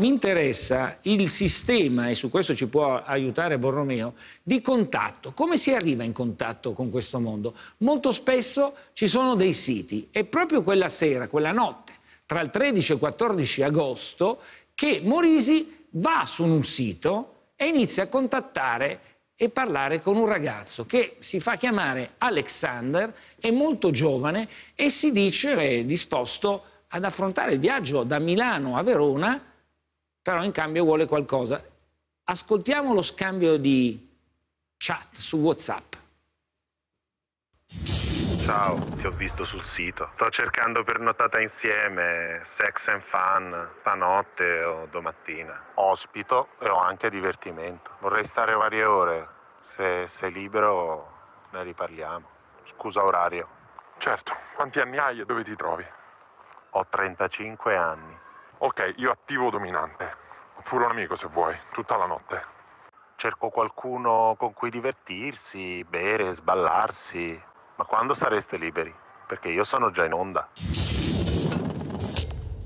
mi interessa il sistema, e su questo ci può aiutare Borromeo, di contatto. Come si arriva in contatto con questo mondo? Molto spesso ci sono dei siti e proprio quella sera, quella notte, tra il 13 e il 14 agosto, che Morisi va su un sito e inizia a contattare e parlare con un ragazzo che si fa chiamare Alexander, è molto giovane e si dice è eh, disposto ad affrontare il viaggio da Milano a Verona però in cambio vuole qualcosa. Ascoltiamo lo scambio di chat su WhatsApp. Ciao, ti ho visto sul sito. Sto cercando per nottata insieme, sex and fun, stanotte o domattina. Ospito e ho anche divertimento. Vorrei stare varie ore. Se sei libero ne riparliamo. Scusa orario. Certo, quanti anni hai e dove ti trovi? Ho 35 anni. Ok, io attivo dominante, oppure un amico se vuoi, tutta la notte. Cerco qualcuno con cui divertirsi, bere, sballarsi, ma quando sareste liberi? Perché io sono già in onda.